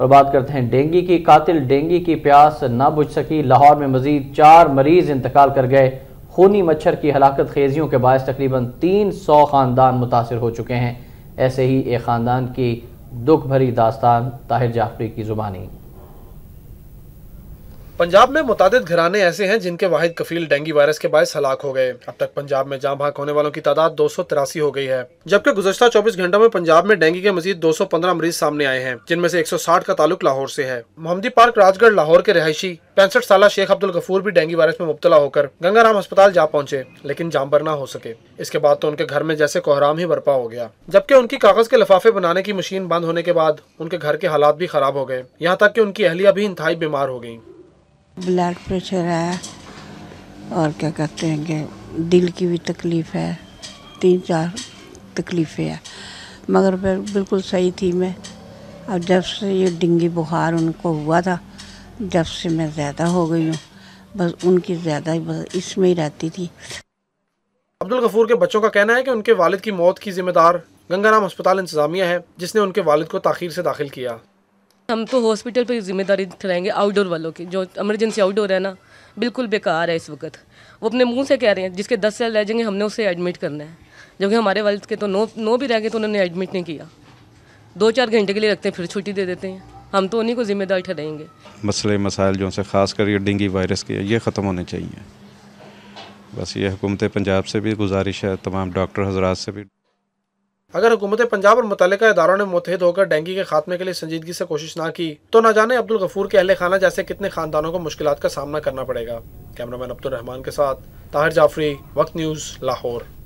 और बात करते हैं डेंगू की कातिल डेंगू की प्यास ना बुझ सकी लाहौर में मजीद चार मरीज इंतकाल कर गए खूनी मच्छर की हलाकत खेजियों के बायस तकरीबन तीन सौ खानदान मुतासर हो चुके हैं ऐसे ही एक खानदान की दुख भरी दास्तान ताहिर जाफरी की जुबानी पंजाब में मुताद घराने ऐसे हैं जिनके वाहिद कफील डेंगू वायरस के बायस हलाक हो गए अब तक पंजाब में जाम भाग होने वालों की तादाद दो सौ तिरासी हो गई है जबकि गुजशत चौबीस घंटों में पंजाब में डेंगू के मजीद दो सौ पंद्रह मरीज सामने आए हैं जिनमें से एक सौ साठ का ताल्लुक लाहौर से है मोहम्मदी पार्क राजगढ़ लाहौर के रहायशी पैंसठ साल शेख अब्दुल गफूर भी डेंगू वायरस में मुबतला होकर गंगाराम अस्पताल जा पहुंचे लेकिन जाम पर ना हो सके इसके बाद तो उनके घर में जैसे कोहराम ही बर्पा हो गया जबकि उनकी कागज के लिफाफे बनाने की मशीन बंद होने के बाद उनके घर के हालात भी खराब हो गए यहाँ तक की उनकी अहलिया भी इंतहाई बीमार हो गयी ब्लड प्रेशर है और क्या कहते हैं कि दिल की भी तकलीफ़ है तीन चार तकलीफ़ें हैं मगर फिर बिल्कुल सही थी मैं और जब से ये डेंगू बुखार उनको हुआ था जब से मैं ज़्यादा हो गई हूँ बस उनकी ज़्यादा बस इसमें ही रहती थी अब्दुल गफूर के बच्चों का कहना है कि उनके वालिद की मौत की जिम्मेदार गंगाराम अस्पताल इंतजामिया है जिसने उनके वालिद को ताखिर से दाखिल किया हम तो हॉस्पिटल पर जिम्मेदारी ठहराएंगे आउटडोर वालों की जो इमरजेंसी आउटडोर है ना बिल्कुल बेकार है इस वक्त वो अपने मुंह से कह रहे हैं जिसके दस साल रह जाएंगे हमने उसे एडमिट करना है जबकि हमारे वालद के तो नो नो भी रह गए तो उन्होंने एडमिट नहीं किया दो चार घंटे के लिए रखते हैं फिर छुट्टी दे देते हैं हम तो उन्हीं को जिम्मेदार ठहराएंगे मसले मसाइल जो से ख़ास कर ये डेंगी वायरस के ये ख़त्म होने चाहिए बस ये हुकूमत पंजाब से भी गुजारिश है तमाम डॉक्टर हजरात से भी अगर हुकूमत पंजाब और मुतल इदारों ने मुतहद होकर डेंगी के खात्मे के लिए संजीदगी से कोशिश ना की तो ना जाने अब्दुल गफूर के अहल खाना जैसे कितने खानदानों को मुश्किल का सामना करना पड़ेगा कैमरामैन अब्दुलरहमान के साथ ताहिर जाफरी वक्त न्यूज़ लाहौर